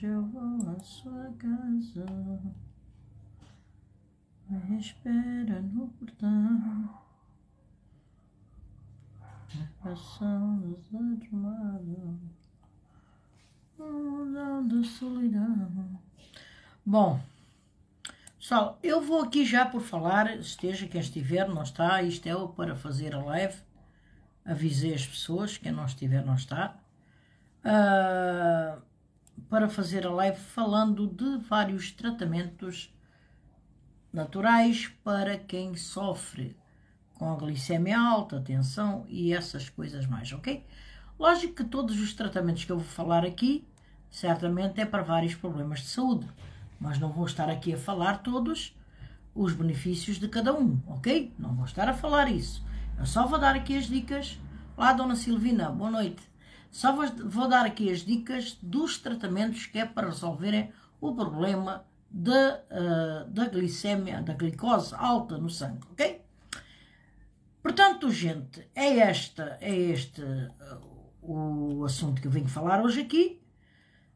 Hoje eu vou à sua casa. Me espera no portão. Passamos desarmado. Um mundão de solidão. Bom. Pessoal, eu vou aqui já por falar, esteja quem estiver, não está, isto é para fazer a live, avisei as pessoas, quem não estiver, não está. Ah, para fazer a live falando de vários tratamentos naturais para quem sofre com a glicemia alta, tensão e essas coisas mais, ok? Lógico que todos os tratamentos que eu vou falar aqui, certamente é para vários problemas de saúde, mas não vou estar aqui a falar todos os benefícios de cada um, ok? Não vou estar a falar isso. Eu só vou dar aqui as dicas. Olá, Dona Silvina, boa noite. Só vou dar aqui as dicas dos tratamentos que é para resolverem o problema de, uh, da glicemia, da glicose alta no sangue, ok? Portanto, gente, é, esta, é este uh, o assunto que eu venho falar hoje aqui.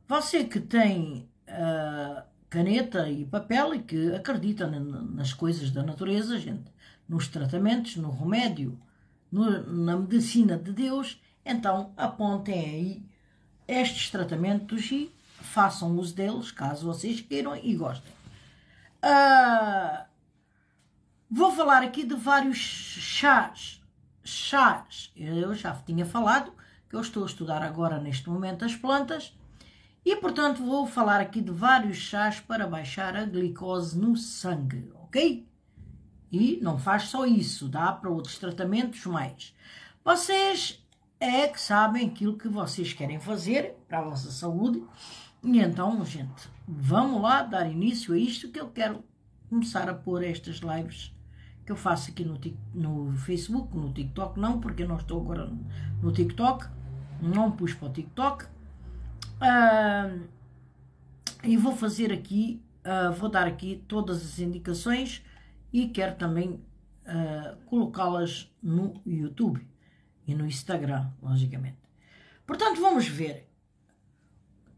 Você que tem uh, caneta e papel e que acredita nas coisas da natureza, gente, nos tratamentos, no remédio, no, na medicina de Deus, então apontem aí estes tratamentos e façam uso deles caso vocês queiram e gostem. Uh, vou falar aqui de vários chás. Chás, eu já tinha falado que eu estou a estudar agora neste momento as plantas e portanto vou falar aqui de vários chás para baixar a glicose no sangue, ok? E não faz só isso, dá para outros tratamentos mais. Vocês é que sabem aquilo que vocês querem fazer para a vossa saúde. E então, gente, vamos lá dar início a isto que eu quero começar a pôr estas lives que eu faço aqui no, no Facebook, no TikTok não, porque eu não estou agora no TikTok, não pus para o TikTok. Uh, e vou fazer aqui, uh, vou dar aqui todas as indicações e quero também uh, colocá-las no YouTube e no Instagram, logicamente. Portanto, vamos ver.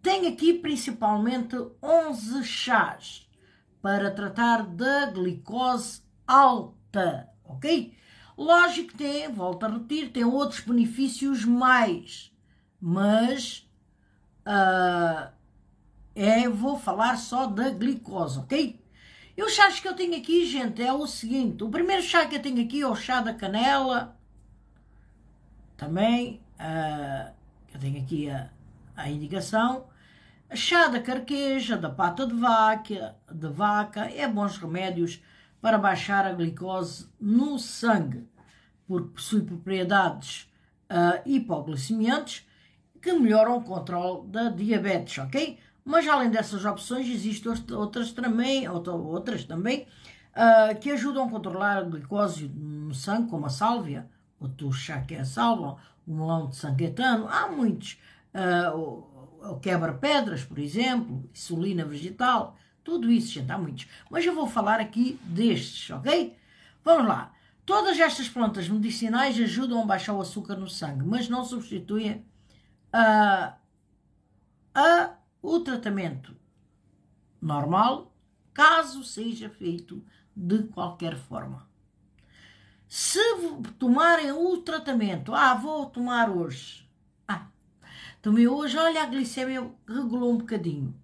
Tem aqui principalmente 11 chás para tratar da glicose alta, ok? Lógico que tem, volto a repetir, tem outros benefícios mais, mas uh, é, vou falar só da glicose, ok? E os chás que eu tenho aqui, gente, é o seguinte: o primeiro chá que eu tenho aqui é o chá da canela, também, uh, eu tenho aqui a, a indicação, chá da carqueja, da pata de vaca, de vaca é bons remédios para baixar a glicose no sangue, porque possui propriedades uh, hipoglicemiantes que melhoram o controle da diabetes, ok? Mas além dessas opções, existem outras também, outras também uh, que ajudam a controlar a glicose no sangue, como a sálvia, o Tuxá que é salvo, o Melão de San Caetano, há muitos. Uh, o quebra-pedras, por exemplo, insulina vegetal, tudo isso, gente, há muitos. Mas eu vou falar aqui destes, ok? Vamos lá. Todas estas plantas medicinais ajudam a baixar o açúcar no sangue, mas não substituem uh, a o tratamento normal, caso seja feito de qualquer forma. Se tomarem o tratamento, ah, vou tomar hoje. Ah, tomei hoje, olha, a glicemia regulou um bocadinho.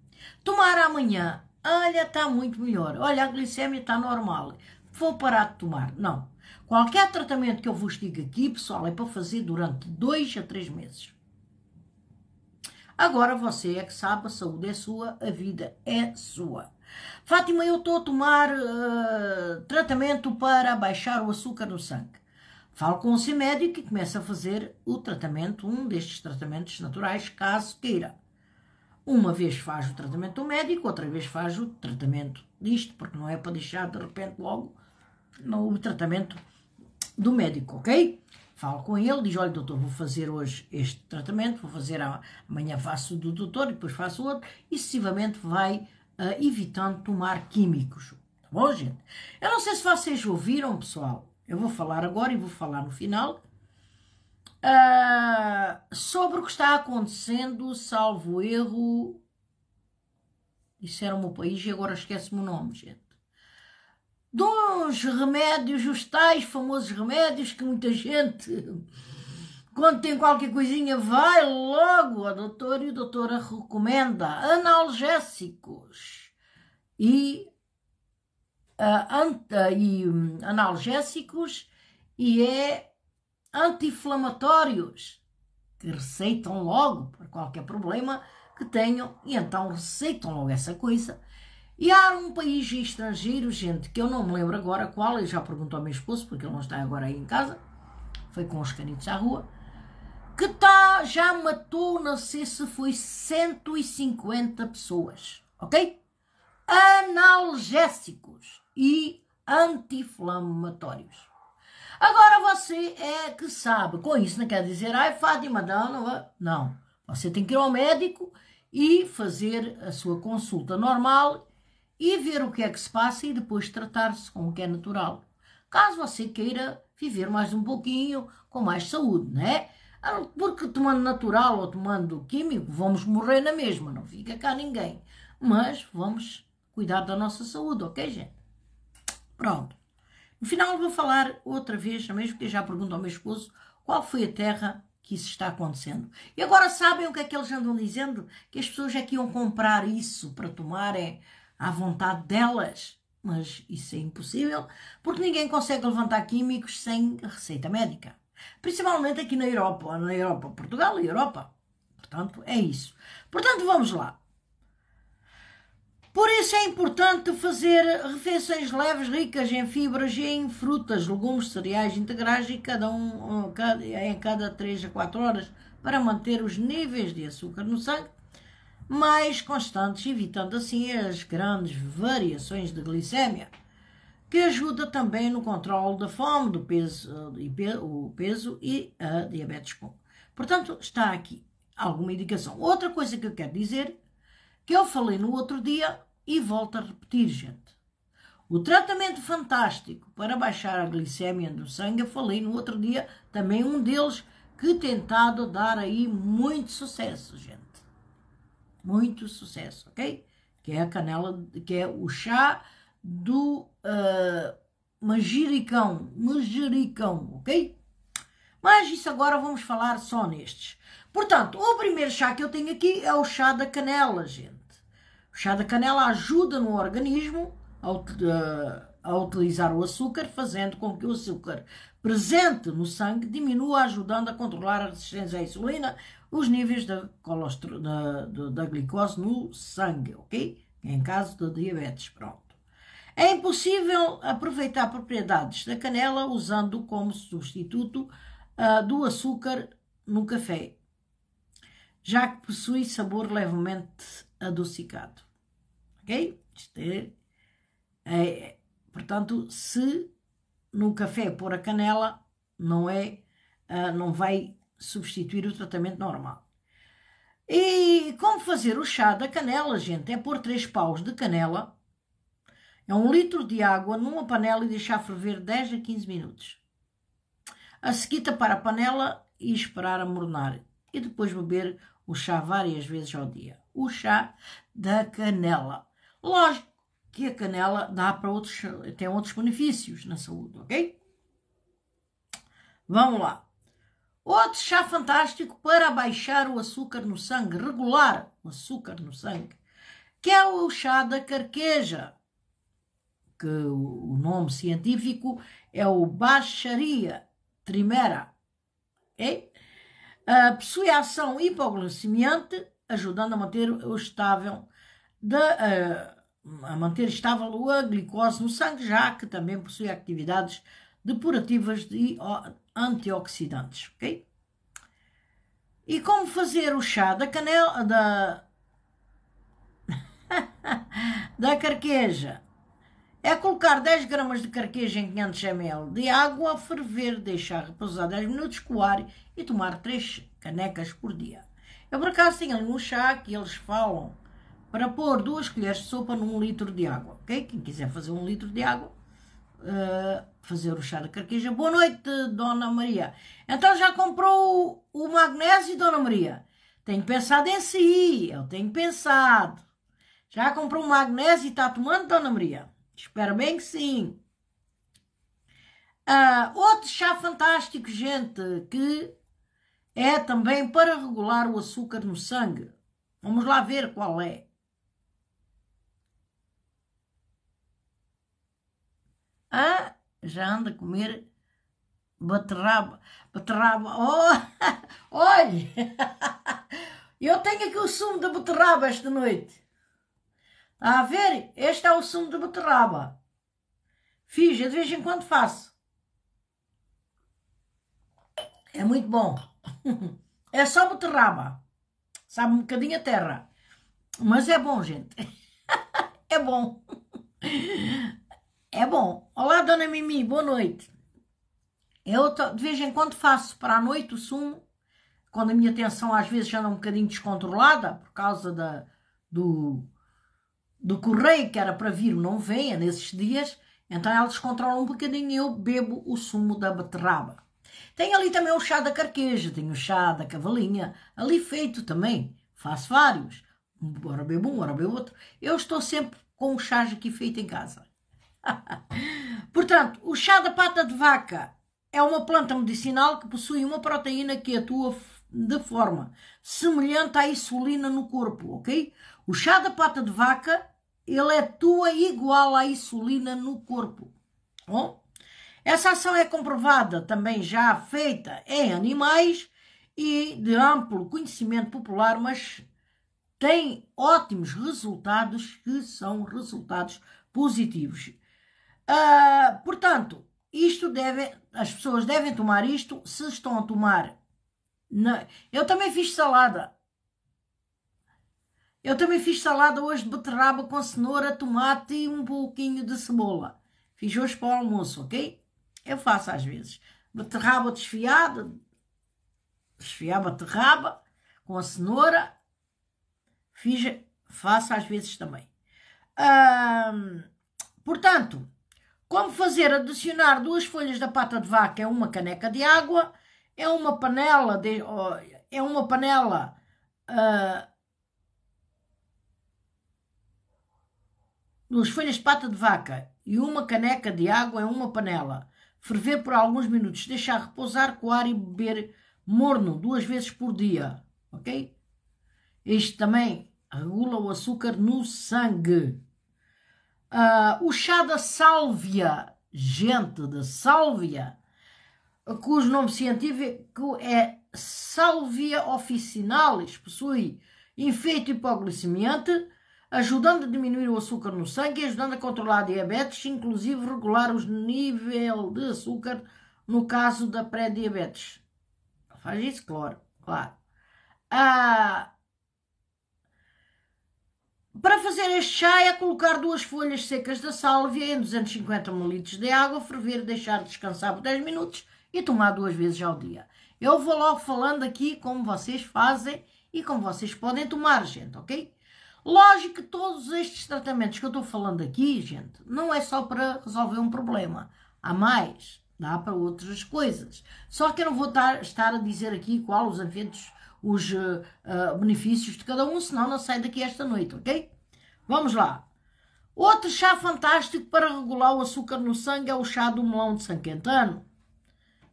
Tomar amanhã, olha, está muito melhor. Olha, a glicemia está normal. Vou parar de tomar. Não. Qualquer tratamento que eu vos diga aqui, pessoal, é para fazer durante dois a três meses. Agora você é que sabe, a saúde é sua, a vida é sua. Fátima, eu estou a tomar uh, tratamento para baixar o açúcar no sangue. Falo com o seu médico e começa a fazer o tratamento, um destes tratamentos naturais, caso queira. Uma vez faz o tratamento do médico, outra vez faz o tratamento disto, porque não é para deixar de repente logo o tratamento do médico, ok? Falo com ele, diz: Olha, doutor, vou fazer hoje este tratamento, vou fazer amanhã faço do doutor, e depois faço outro, e sucessivamente vai ah, evitando tomar químicos. Tá bom, gente? Eu não sei se vocês ouviram, pessoal. Eu vou falar agora e vou falar no final. Uh, sobre o que está acontecendo, salvo erro. Isso era o meu país e agora esquece-me o nome, gente. Dos remédios, os tais famosos remédios que muita gente quando tem qualquer coisinha, vai logo a doutora e a doutora recomenda analgésicos e, uh, anta, e um, analgésicos e é anti-inflamatórios que receitam logo para qualquer problema que tenham e então receitam logo essa coisa. E há um país estrangeiro, gente, que eu não me lembro agora qual, eu já pergunto ao meu esposo, porque ele não está agora aí em casa, foi com os canitos à rua, que tá, já matou, não sei se foi 150 pessoas, ok? Analgésicos e anti-inflamatórios. Agora você é que sabe, com isso não quer dizer, ai Fátima, não, não, não. Você tem que ir ao médico e fazer a sua consulta normal e ver o que é que se passa e depois tratar-se com o que é natural. Caso você queira viver mais um pouquinho com mais saúde, né? Ah, porque tomando natural ou tomando químico, vamos morrer na mesma, não fica cá ninguém. Mas vamos cuidar da nossa saúde, ok, gente? Pronto. No final vou falar outra vez, mesmo que eu já pergunto ao meu esposo qual foi a terra que isso está acontecendo. E agora sabem o que é que eles andam dizendo? Que as pessoas é que iam comprar isso para tomarem é, à vontade delas. Mas isso é impossível, porque ninguém consegue levantar químicos sem receita médica principalmente aqui na Europa, na Europa, Portugal e Europa. Portanto, é isso. Portanto, vamos lá. Por isso é importante fazer refeições leves, ricas em fibras e em frutas, legumes, cereais integrais e cada um, em cada 3 a 4 horas para manter os níveis de açúcar no sangue mais constantes, evitando assim as grandes variações de glicémia que ajuda também no controle da fome, do peso, eh, o peso e a diabetes Portanto, está aqui alguma indicação. Outra coisa que eu quero dizer, que eu falei no outro dia e volto a repetir, gente. O tratamento fantástico para baixar a glicemia no sangue, eu falei no outro dia, também um deles que tentado dar aí muito sucesso, gente. Muito sucesso, ok? Que é a canela, que é o chá do uh, manjericão, manjericão, ok? Mas isso agora vamos falar só nestes. Portanto, o primeiro chá que eu tenho aqui é o chá da canela, gente. O chá da canela ajuda no organismo a, uh, a utilizar o açúcar, fazendo com que o açúcar presente no sangue diminua, ajudando a controlar a resistência à insulina, os níveis da, da, da, glicose no sangue, ok? Em caso de diabetes, pronto. É impossível aproveitar propriedades da canela usando como substituto uh, do açúcar no café, já que possui sabor levemente adocicado. Ok? É, é, portanto, se no café pôr a canela, não é, uh, não vai substituir o tratamento normal. E como fazer o chá da canela, gente? É pôr três paus de canela é um litro de água numa panela e deixar ferver 10 a 15 minutos. A seguir tapar a panela e esperar a mornar. E depois beber o chá várias vezes ao dia. O chá da canela. Lógico que a canela dá para outros, tem outros benefícios na saúde, ok? Vamos lá. Outro chá fantástico para baixar o açúcar no sangue, regular o açúcar no sangue, que é o chá da carqueja que o nome científico é o Bacharia trimera. Okay? Uh, possui ação hipoglicemiante, ajudando a manter o estável de, uh, a manter estável a glicose no sangue, já que também possui atividades depurativas e antioxidantes. Okay? E como fazer o chá da canela da da carqueja? É colocar 10 gramas de carqueja em 500 ml de água a ferver, deixar repousar 10 minutos, coar e tomar 3 canecas por dia. Eu por acaso ali um chá que eles falam para pôr duas colheres de sopa num litro de água, ok? Quem quiser fazer um litro de água, uh, fazer o chá de carqueja. Boa noite, Dona Maria. Então já comprou o, o magnésio, Dona Maria? Tenho pensado em si, eu tenho pensado. Já comprou o magnésio e está tomando, Dona Maria? Espero bem que sim. Uh, outro chá fantástico, gente, que é também para regular o açúcar no sangue. Vamos lá ver qual é. Ah, já anda a comer beterraba. Beterraba. Oh, olha, eu tenho aqui o sumo da beterraba esta noite a ver? Este é o sumo de beterraba. Fiz, de vez em quando faço. É muito bom. É só beterraba. Sabe um bocadinho a terra. Mas é bom, gente. É bom. É bom. Olá, Dona Mimi, boa noite. Eu de vez em quando faço para a noite o sumo, quando a minha tensão às vezes anda um bocadinho descontrolada por causa da, do, do correio que era para vir não venha nesses dias, então eles controlam um bocadinho e eu bebo o sumo da beterraba. Tem ali também o chá da carqueja, tem o chá da cavalinha, ali feito também. Faço vários. Ora bebo um, ora bebo outro. Eu estou sempre com o chá aqui feito em casa. Portanto, o chá da pata de vaca é uma planta medicinal que possui uma proteína que atua de forma semelhante à insulina no corpo, ok? O chá da pata de vaca ele atua igual à insulina no corpo. Bom, essa ação é comprovada também já feita em animais e de amplo conhecimento popular, mas tem ótimos resultados que são resultados positivos. Uh, portanto, isto deve, as pessoas devem tomar isto se estão a tomar. Na, eu também fiz salada eu também fiz salada hoje de beterraba com cenoura, tomate e um pouquinho de cebola. Fiz hoje para o almoço, ok? Eu faço às vezes. Beterraba desfiada, desfiar a beterraba com a cenoura. Fiz, faço às vezes também. Hum, portanto, como fazer? Adicionar duas folhas da pata de vaca é uma caneca de água, é uma panela de, é uma panela uh, duas folhas de pata de vaca e uma caneca de água em uma panela. Ferver por alguns minutos, deixar repousar, coar e beber morno duas vezes por dia, ok? Este também regula o açúcar no sangue. Uh, o chá da sálvia, gente, da sálvia, cujo nome científico é Salvia officinalis, possui efeito hipoglicemiante, ajudando a diminuir o açúcar no sangue e ajudando a controlar a diabetes, inclusive regular os nível de açúcar no caso da pré-diabetes. Faz isso, claro. claro. Ah, para fazer este chá é colocar duas folhas secas da sálvia em 250 ml de água, ferver, deixar descansar por 10 minutos e tomar duas vezes ao dia. Eu vou logo falando aqui como vocês fazem e como vocês podem tomar, gente, ok? Lógico que todos estes tratamentos que eu estou falando aqui, gente, não é só para resolver um problema. Há mais, dá para outras coisas. Só que eu não vou tar, estar a dizer aqui qual os efeitos, os uh, uh, benefícios de cada um, senão não sai daqui esta noite, ok? Vamos lá. Outro chá fantástico para regular o açúcar no sangue é o chá do melão de San Quentano.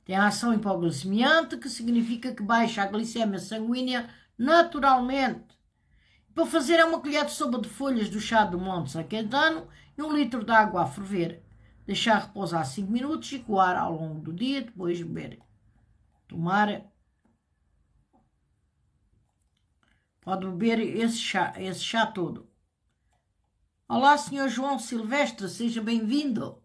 Tem a ação hipoglicemiante, que significa que baixa a glicemia sanguínea naturalmente. Para fazer é uma colher de sopa de folhas do chá do Monte São e um litro de água a ferver. Deixar repousar 5 minutos e coar ao longo do dia, depois beber. Tomar. Pode beber esse chá, esse chá todo. Olá, Sr. João Silvestre, seja bem-vindo.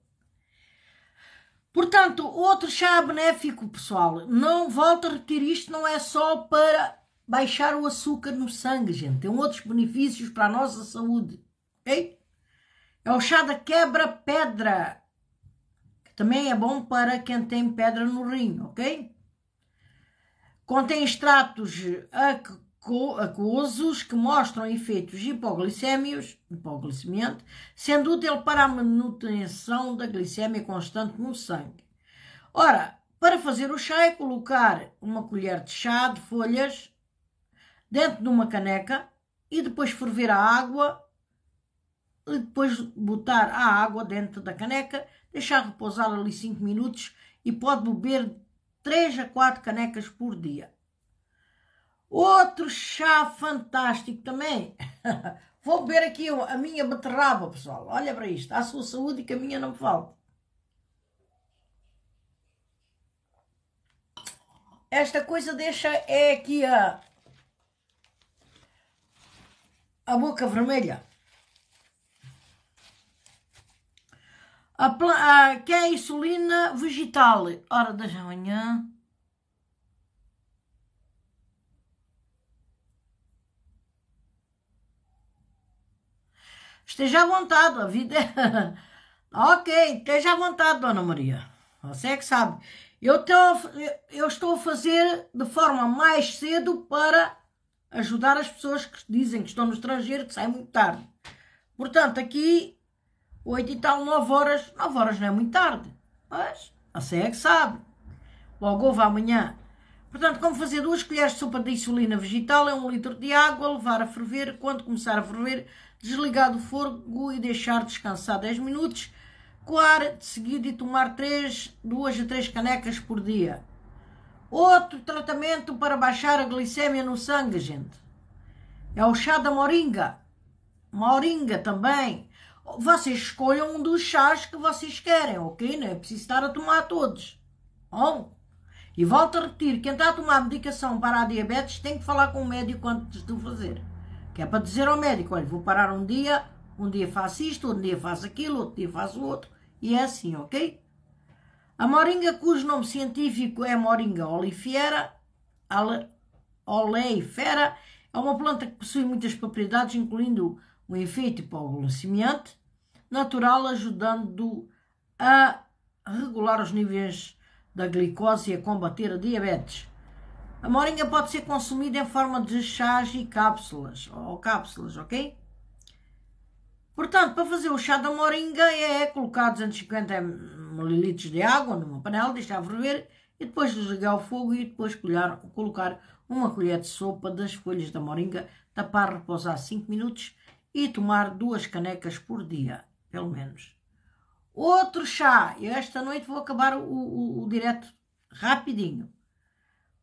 Portanto, outro chá benéfico, pessoal. Não volto a repetir isto, não é só para baixar o açúcar no sangue, gente. Tem outros benefícios para a nossa saúde, ok? É o chá da quebra-pedra, que também é bom para quem tem pedra no rim, ok? Contém extratos aquosos que mostram efeitos hipoglicémios, hipoglicemiante, sendo útil para a manutenção da glicemia constante no sangue. Ora, para fazer o chá é colocar uma colher de chá de folhas dentro de uma caneca e depois ferver a água e depois botar a água dentro da caneca, deixar repousar ali 5 minutos e pode beber 3 a 4 canecas por dia. Outro chá fantástico também. Vou beber aqui a minha beterraba, pessoal. Olha para isto. A sua saúde e que a minha não falta. Esta coisa deixa é aqui a a boca vermelha. A, a, que é a insulina vegetal, hora da manhã. Esteja à vontade, a vida é... ok, esteja à vontade, Dona Maria. Você é que sabe. Eu, tô, eu estou a fazer de forma mais cedo para ajudar as pessoas que dizem que estão no estrangeiro, que saem muito tarde. Portanto, aqui, 8 e tal, 9 horas, 9 horas não é muito tarde. Mas, assim é que sabe. Logo houve amanhã. Portanto, como fazer duas colheres de sopa de insulina vegetal em um litro de água, levar a ferver, quando começar a ferver, desligar do fogo e deixar descansar 10 minutos, coar de seguida e tomar 3, 2 a 3 canecas por dia. Outro tratamento para baixar a glicemia no sangue, gente. É o chá da moringa. Moringa também. Vocês escolham um dos chás que vocês querem, ok? Não é preciso estar a tomar todos. Bom, e volto a repetir: quem está a tomar medicação para a diabetes tem que falar com o médico antes de o fazer. Que é para dizer ao médico: olha, vou parar um dia, um dia faço isto, um dia faço aquilo, outro dia faço outro. E é assim, ok? A moringa, cujo nome científico é moringa oleifera, oleifera é uma planta que possui muitas propriedades, incluindo um efeito hipoglicemiante natural, ajudando a regular os níveis da glicose e a combater a diabetes. A moringa pode ser consumida em forma de chás e cápsulas, ou cápsulas, ok? Portanto, para fazer o chá da moringa é colocar 250 ml de água numa panela, deixar ferver e depois desligar o fogo e depois colher, colocar uma colher de sopa das folhas da moringa, tapar, repousar 5 minutos e tomar duas canecas por dia, pelo menos. Outro chá, eu esta noite vou acabar o, o, o direto rapidinho.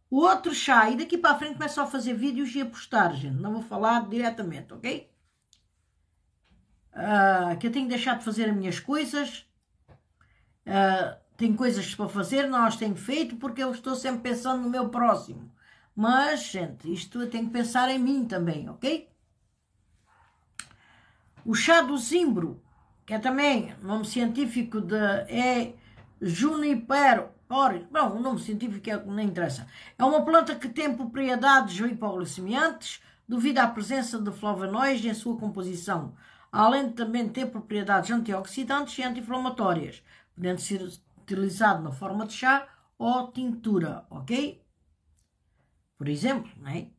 Outro chá, e daqui para a frente começo a fazer vídeos e a postar, gente, não vou falar diretamente, ok? Uh, que eu tenho deixado de fazer as minhas coisas, uh, tem coisas para fazer, não as tenho feito porque eu estou sempre pensando no meu próximo. Mas, gente, isto eu tenho que pensar em mim também, ok? O chá do zimbro, que é também nome científico de é junipero bom, o nome científico é, nem interessa. É uma planta que tem propriedades hipoglicemiantes devido à presença de flavonoides em sua composição, além de também ter propriedades antioxidantes e anti-inflamatórias podendo ser utilizado na forma de chá ou tintura, ok? Por exemplo, né?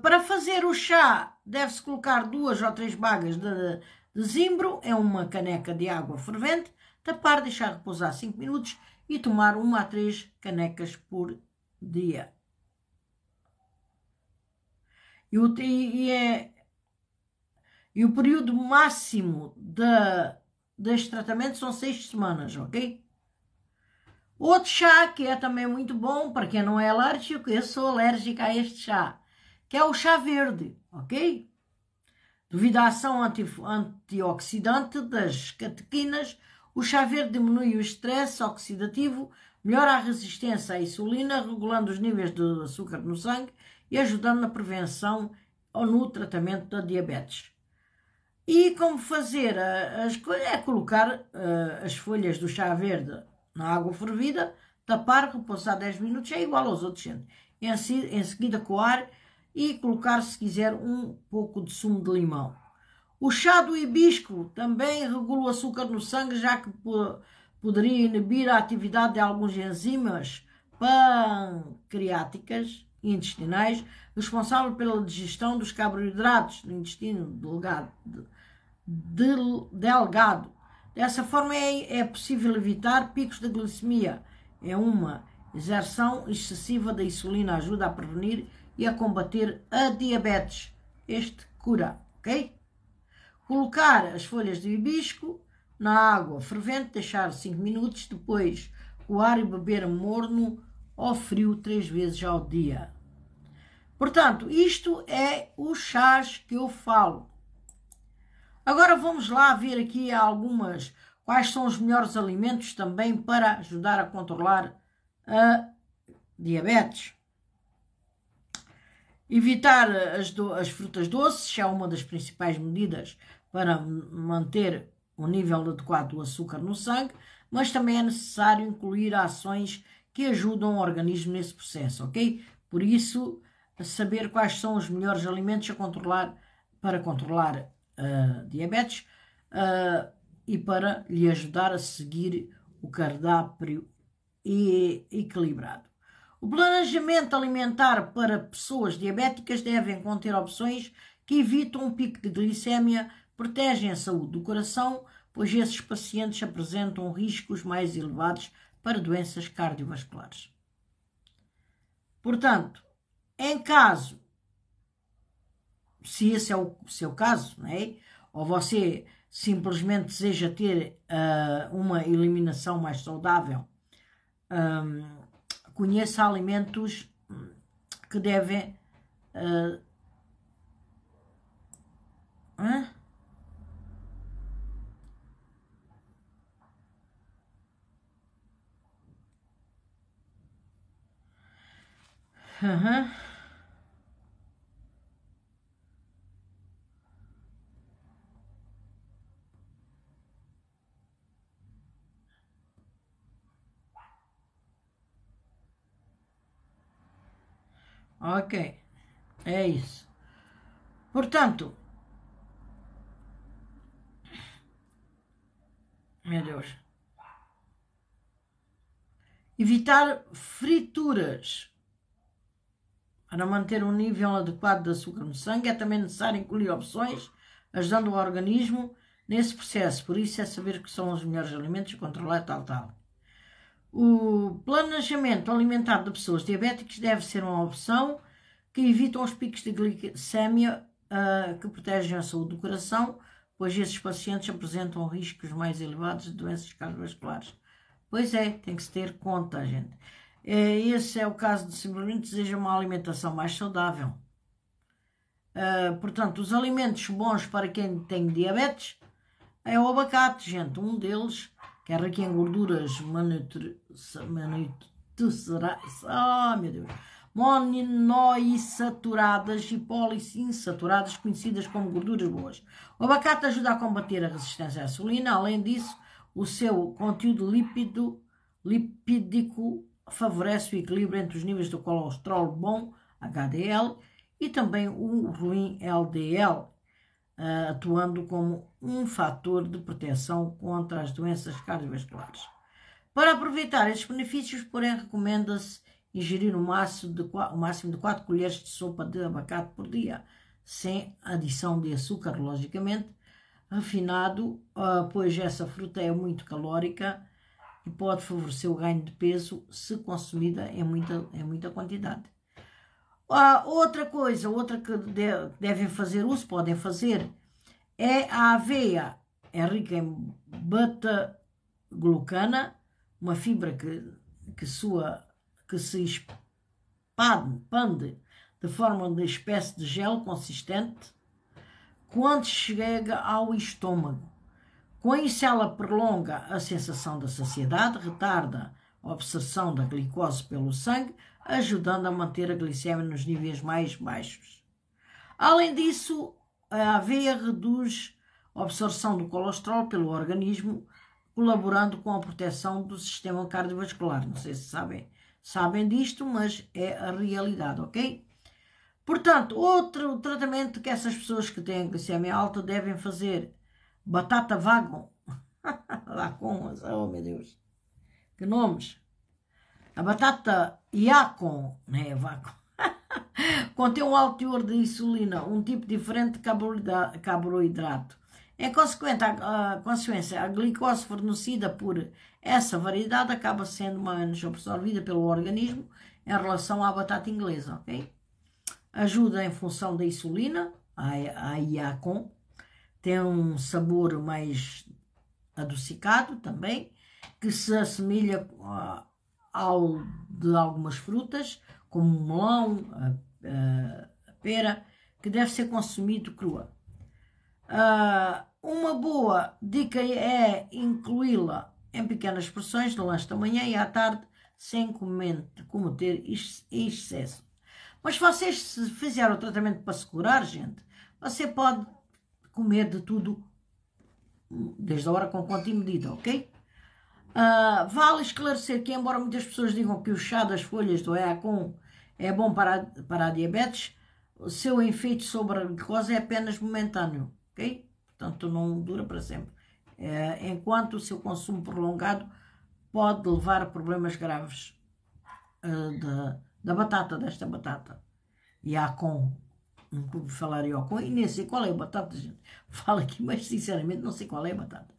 para fazer o chá, deve-se colocar duas ou três bagas de, de zimbro em é uma caneca de água fervente, tapar, deixar repousar 5 minutos e tomar uma a três canecas por dia. E o, e, e, é, e o período máximo da deste tratamento são seis semanas, ok? Outro chá que é também muito bom para quem não é alérgico, eu sou alérgica a este chá, que é o chá verde, ok? Devido à ação anti, antioxidante das catequinas, o chá verde diminui o estresse oxidativo, melhora a resistência à insulina, regulando os níveis de açúcar no sangue e ajudando na prevenção ou no tratamento da diabetes. E como fazer as coisas é colocar uh, as folhas do chá verde na água fervida, tapar, repousar 10 minutos, é igual aos outros Em, em seguida coar e colocar, se quiser, um pouco de sumo de limão. O chá do hibisco também regula o açúcar no sangue, já que poderia inibir a atividade de alguns enzimas pancreáticas intestinais responsável pela digestão dos carboidratos no intestino delgado delgado. Dessa forma é, é possível evitar picos de glicemia. É uma exerção excessiva da insulina ajuda a prevenir e a combater a diabetes. Este cura, ok? Colocar as folhas de hibisco na água fervente, deixar 5 minutos, depois coar e beber morno ou frio três vezes ao dia. Portanto, isto é o chás que eu falo. Agora vamos lá ver aqui algumas. Quais são os melhores alimentos também para ajudar a controlar a diabetes? Evitar as, do, as frutas doces é uma das principais medidas para manter o um nível adequado do açúcar no sangue, mas também é necessário incluir ações que ajudam o organismo nesse processo, ok? Por isso, saber quais são os melhores alimentos a controlar para controlar ah, diabetes uh, e para lhe ajudar a seguir o cardápio equilibrado. O planejamento alimentar para pessoas diabéticas devem conter opções que evitam um pico de glicemia, protegem a saúde do coração, pois esses pacientes apresentam riscos mais elevados para doenças cardiovasculares. Portanto, em caso se esse é o seu caso, né? ou você simplesmente deseja ter uh, uma eliminação mais saudável, um, conheça alimentos que devem. Uh, hã? Ok, é isso. Portanto, meu Deus, evitar frituras para manter um nível adequado de açúcar no sangue é também necessário incluir opções ajudando o organismo nesse processo. Por isso é saber que são os melhores alimentos e controlar tal tal. O planejamento alimentar de pessoas diabéticas deve ser uma opção que evita os picos de glicemia uh, ah, que protegem a saúde do coração, pois esses pacientes apresentam riscos mais elevados de doenças cardiovasculares. Pois é, tem que se ter conta, gente. É, esse é o caso de simplesmente deseja uma alimentação mais saudável. Uh, portanto, os alimentos bons para quem tem diabetes é o abacate, gente. Um deles que aqui em gorduras manutencerais, ah, oh, meu Deus, monoinsaturadas e poliinsaturadas conhecidas como gorduras boas. O abacate ajuda a combater a resistência à insulina, além disso, o seu conteúdo lípido, lipídico favorece o equilíbrio entre os níveis do colesterol bom, HDL, e também o ruim, LDL, ah, atuando como um fator de proteção contra as doenças cardiovasculares. Para aproveitar estes benefícios, porém, recomenda-se ingerir o máximo, de, o máximo de 4 colheres de sopa de abacate por dia, sem adição de açúcar, logicamente, refinado, ah, pois essa fruta é muito calórica e pode favorecer o ganho de peso se consumida em muita, em muita quantidade. Ah, outra coisa, outra que devem fazer uso, podem fazer, é a aveia. É rica em beta-glucana, uma fibra que, que, sua, que se expande de forma uma espécie de gel consistente quando chega ao estômago. Com isso, ela prolonga a sensação da saciedade, retarda a absorção da glicose pelo sangue, ajudando a manter a glicemia nos níveis mais baixos. Além disso, a aveia reduz a absorção do colesterol pelo organismo, colaborando com a proteção do sistema cardiovascular. Não sei se sabem, sabem disto, mas é a realidade, ok? Portanto, outro tratamento que essas pessoas que têm glicemia alta devem fazer, batata vagon. Lá com, oh meu Deus, que nomes! A batata Yacon, né, vaco, contém um alto teor de insulina, um tipo diferente de carboidrato. É consequente, a, a, consequência, a glicose fornecida por essa variedade acaba sendo menos absorvida pelo organismo em relação à batata inglesa, ok? Ajuda em função da insulina, a, a tem um sabor mais adocicado também, que se assemelha a, ao de algumas frutas, como o melão, a, a, a pera, que deve ser consumido crua. Uh, uma boa dica é incluí-la em pequenas porções de lanche da manhã e à tarde, sem cometer excesso. Mas se vocês, se fizeram o tratamento para se curar, gente, você pode comer de tudo desde a hora com conta e medida, ok? Ah, vale esclarecer que, embora muitas pessoas digam que o chá das folhas do Eacon é bom para a, para a diabetes, o seu efeito sobre a glicose é apenas momentâneo, ok? Portanto, não dura para sempre. Ah, enquanto o seu consumo prolongado pode levar a problemas graves uh, da, da batata, desta batata. E há com, nunca falar eu com, e nem sei qual é a batata, gente. Fala aqui, mas sinceramente não sei qual é a batata.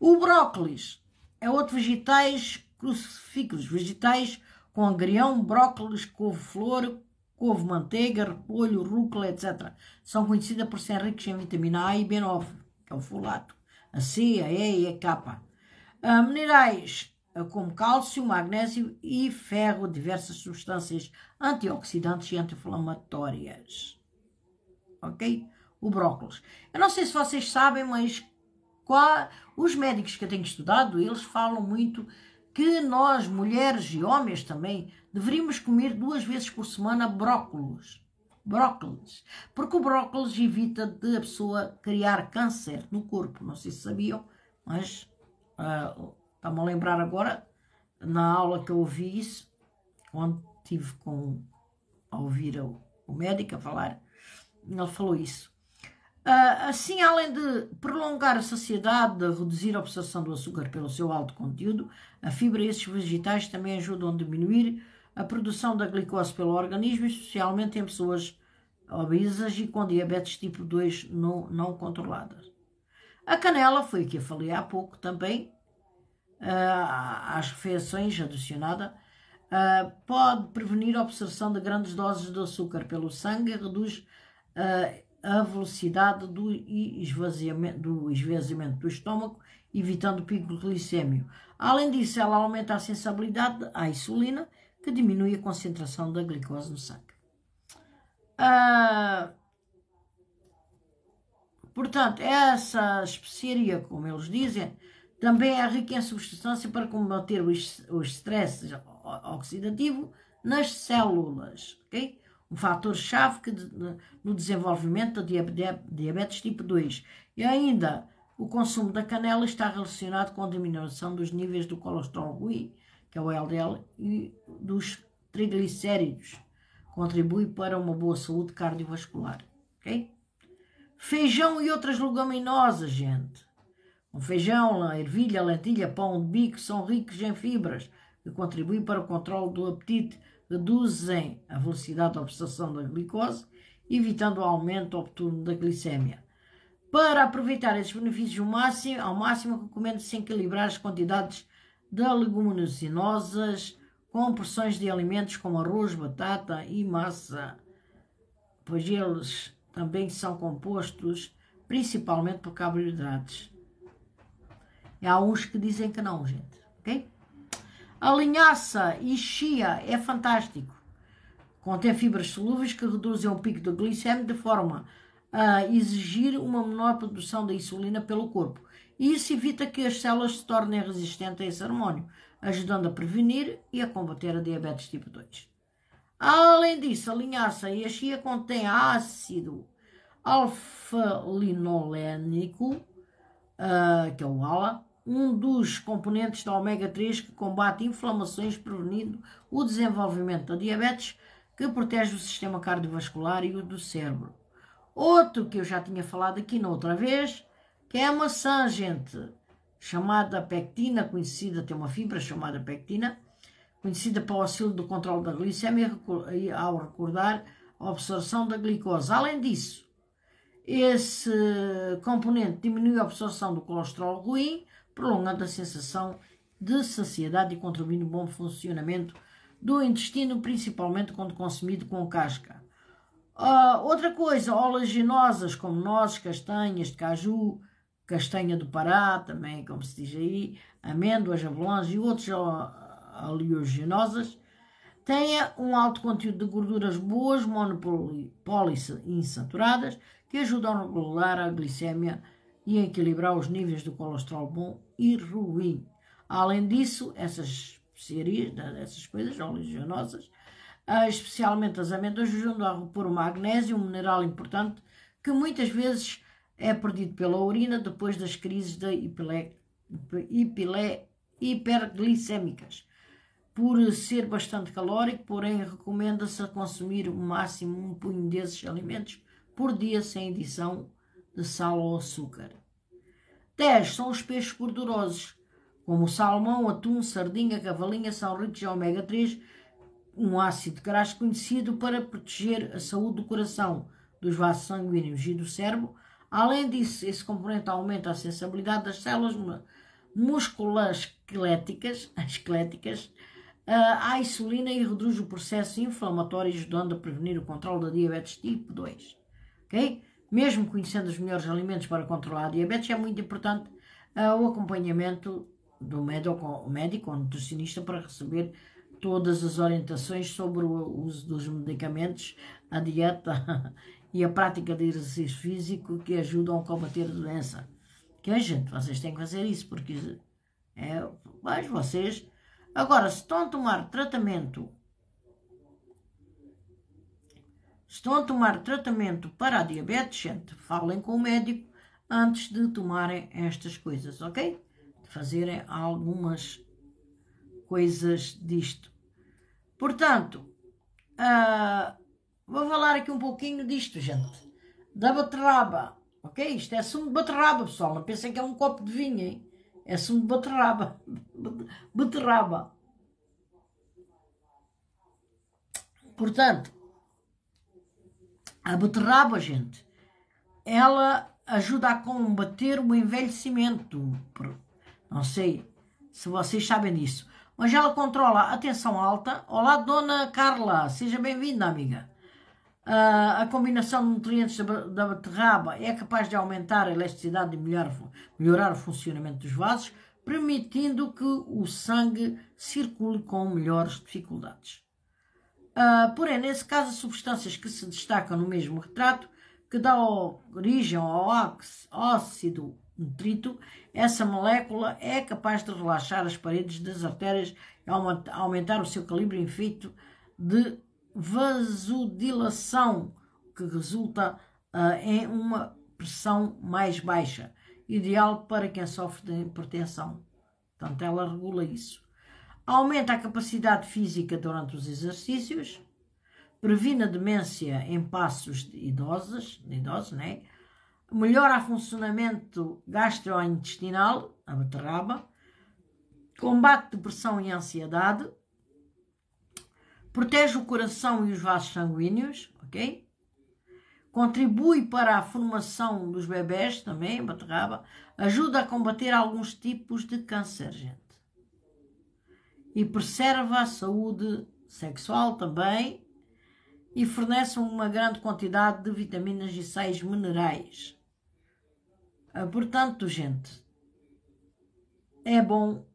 O brócolis é outro vegetais crucíficos, vegetais com agrião, brócolis, couve-flor, couve-manteiga, repolho, rúcula, etc. São conhecidas por serem ricos em vitamina A e B9, que é o folato, a C, a E e a K. Uh, minerais ah, como cálcio, magnésio e ferro, diversas substâncias antioxidantes e anti-inflamatórias. Ok? O brócolis. Eu não sei se vocês sabem, mas qual, os médicos que eu tenho estudado, eles falam muito que nós, mulheres e homens também, deveríamos comer duas vezes por semana brócolos. Brócolis. Porque o brócolis evita de a pessoa criar câncer no corpo. Não sei se sabiam, mas uh, ah, está-me a lembrar agora, na aula que eu ouvi isso, quando estive com, a ouvir o, o médico a falar, ele falou isso. Ah, assim, além de prolongar a saciedade, de reduzir a absorção do açúcar pelo seu alto conteúdo, a fibra e esses vegetais também ajudam a diminuir a produção da glicose pelo organismo, especialmente em pessoas obesas e com diabetes tipo 2 não, não controlada. A canela, foi o que eu falei há pouco também, ah, às refeições adicionada, ah, pode prevenir a absorção de grandes doses de açúcar pelo sangue e reduz Uh, a velocidade do esvaziamento do, esvaziamento do estômago, evitando o pico glicêmio. Além disso, ela aumenta a sensibilidade à insulina, que diminui a concentração da glicose no sangue. Ah, portanto, essa especiaria, como eles dizem, também é rica em substância para combater o estresse oxidativo nas células, ok? o fator-chave que no desenvolvimento da diabetes tipo 2. E ainda, o consumo da canela está relacionado com a diminuição dos níveis do colesterol ruim, que é o LDL, e dos triglicéridos. Contribui para uma boa saúde cardiovascular. ok Feijão e outras leguminosas, gente. O feijão, a ervilha, a lentilha, pão de bico são ricos em fibras que contribuem para o controle do apetite reduzem a velocidade de absorção da glicose, evitando o aumento oportuno da glicemia. Para aproveitar esses benefícios máximo, ao máximo, recomendo-se equilibrar as quantidades de leguminosas com porções de alimentos como arroz, batata e massa, pois eles também são compostos principalmente por carboidratos. E há uns que dizem que não, gente. Ok? A linhaça e chia é fantástico. Contém fibras solúveis que reduzem o pico do glicemia de forma a exigir uma menor produção da insulina pelo corpo. E isso evita que as células se tornem resistentes a esse hormônio, ajudando a prevenir e a combater a diabetes tipo 2. Além disso, a linhaça e a chia contêm ácido alfa-linolênico, uh, que é o ALA, um dos componentes da ômega 3 que combate inflamações, prevenindo o desenvolvimento da diabetes, que protege o sistema cardiovascular e o do cérebro. Outro que eu já tinha falado aqui noutra vez, que é a maçã, gente, chamada pectina, conhecida, tem uma fibra chamada pectina, conhecida para o auxílio do controle da glicemia ao recordar a absorção da glicose. Além disso, esse componente diminui a absorção do colesterol ruim, prolongando a sensação de saciedade e contribuindo o bom funcionamento do intestino, principalmente quando consumido com casca. Uh, outra coisa, oleaginosas como nozes, castanhas de caju, castanha do Pará, também como se diz aí, amêndoas, avelãs e outras ah, oleaginosas, têm um alto conteúdo de gorduras boas, poli-insaturadas, que ajudam a regular a glicemia e a equilibrar os níveis do colesterol bom e ruim. Além disso, essas especiarias, né, essas coisas oleaginosas, ah, especialmente as amêndoas, ajudam a repor o magnésio, um mineral importante que muitas vezes é perdido pela urina depois das crises da hipile, hiperglicémicas. Por ser bastante calórico, porém, recomenda-se consumir o máximo um punho desses alimentos por dia sem edição de sal ou açúcar. 10 são os peixes gordurosos, como o salmão, atum, sardinha, cavalinha, são ricos em ômega 3, um ácido graxo conhecido para proteger a saúde do coração, dos vasos sanguíneos e do cérebro. Além disso, esse componente aumenta a sensibilidade das células musculoesqueléticas esqueléticas, ah, à insulina e reduz o processo inflamatório, ajudando a prevenir o controle da diabetes tipo 2. ok? mesmo conhecendo os melhores alimentos para controlar a diabetes, é muito importante uh, o acompanhamento do médico, médico ou nutricionista para receber todas as orientações sobre o uso dos medicamentos, a dieta e a prática de exercício físico que ajudam a combater a doença. Que gente, vocês têm que fazer isso, porque é, mas vocês agora se estão a tomar tratamento Estão a tomar tratamento para a diabetes, gente? Falem com o médico antes de tomarem estas coisas, ok? De fazerem algumas coisas disto. Portanto, uh, vou falar aqui um pouquinho disto, gente. Da beterraba, ok? Isto é sumo de beterraba, pessoal. Não pensem que é um copo de vinho, hein? É sumo de beterraba. Beterraba. Portanto, a beterraba, gente, ela ajuda a combater o envelhecimento. Não sei se vocês sabem disso. Mas ela controla a tensão alta. Olá, dona Carla, seja bem-vinda, amiga. Uh, a combinação de nutrientes da beterraba é capaz de aumentar a elasticidade e melhor, melhorar o funcionamento dos vasos, permitindo que o sangue circule com melhores dificuldades. Uh, porém, nesse caso, as substâncias que se destacam no mesmo retrato, que dá origem ao óxido nitrito, essa molécula é capaz de relaxar as paredes das artérias e aumentar o seu calibre em de vasodilação, que resulta uh, em uma pressão mais baixa, ideal para quem sofre de hipertensão. Portanto, ela regula isso aumenta a capacidade física durante os exercícios, previne a demência em passos de idosos, de idosos né? melhora o funcionamento gastrointestinal, a beterraba, combate depressão e ansiedade, protege o coração e os vasos sanguíneos, ok? Contribui para a formação dos bebés também, a beterraba, ajuda a combater alguns tipos de câncer, gente e preserva a saúde sexual também e fornece uma grande quantidade de vitaminas e sais minerais. Ah, portanto, gente, é bom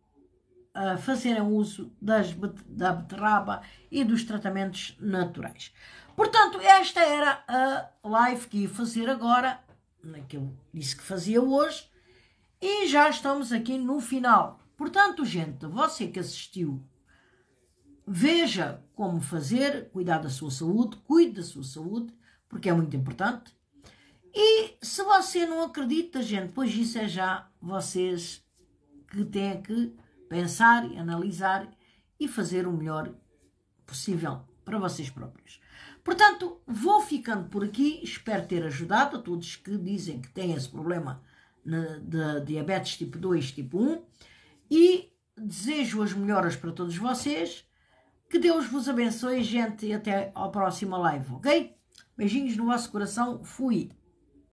ah, fazerem uso das, da beterraba e dos tratamentos naturais. Portanto, esta era a live que ia fazer agora, que eu disse que fazia hoje, e já estamos aqui no final. Portanto, gente, você que assistiu, veja como fazer, cuidar da sua saúde, cuide da sua saúde, porque é muito importante. E se você não acredita, gente, pois isso é já vocês que têm que pensar, analisar e fazer o melhor possível para vocês próprios. Portanto, vou ficando por aqui. Espero ter ajudado a todos que dizem que têm esse problema de diabetes tipo 2, tipo 1. E desejo as melhoras para todos vocês. Que Deus vos abençoe, gente, e até ao próximo live, ok? Beijinhos no vosso coração. Fui.